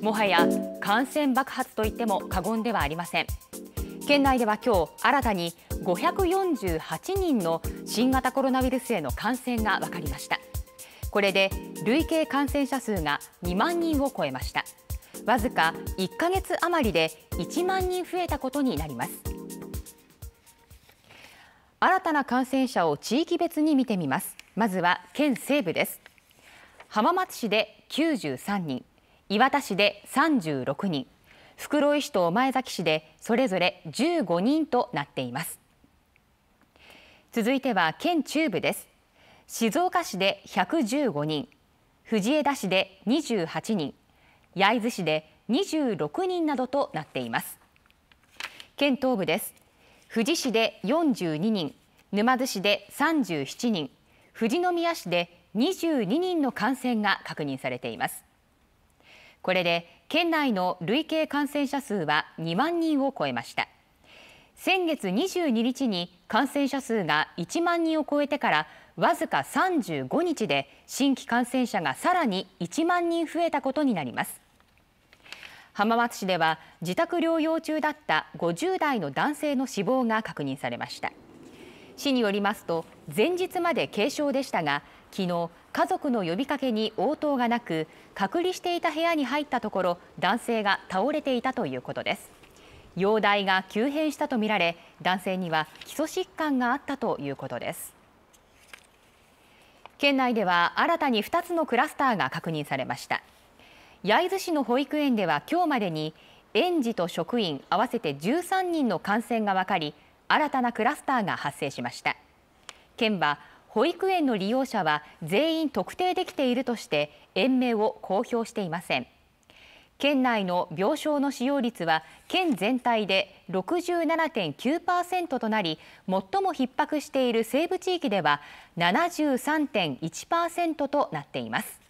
もはや感染爆発といっても過言ではありません県内では今日新たに548人の新型コロナウイルスへの感染が分かりましたこれで累計感染者数が2万人を超えましたわずか1ヶ月余りで1万人増えたことになります新たな感染者を地域別に見てみますまずは県西部です浜松市で93人磐田市で36人袋井市と前崎市でそれぞれ15人となっています続いては県中部です静岡市で115人藤枝市で28人焼津市で26人などとなっています県東部です富士市で42人沼津市で37人富士宮市で22人の感染が確認されていますこれで県内の累計感染者数は2万人を超えました先月22日に感染者数が1万人を超えてからわずか35日で新規感染者がさらに1万人増えたことになります浜松市では自宅療養中だった50代の男性の死亡が確認されました市によりますと前日まで軽症でしたが昨日家族の呼びかけに応答がなく隔離していた部屋に入ったところ男性が倒れていたということです容体が急変したとみられ男性には基礎疾患があったということです県内では新たに2つのクラスターが確認されました焼津市の保育園では今日までに園児と職員合わせて13人の感染が分かり新たなクラスターが発生しました県は保育園の利用者は全員特定できているとして延命を公表していません県内の病床の使用率は県全体で67.9%となり最も逼迫している西部地域では73.1%となっています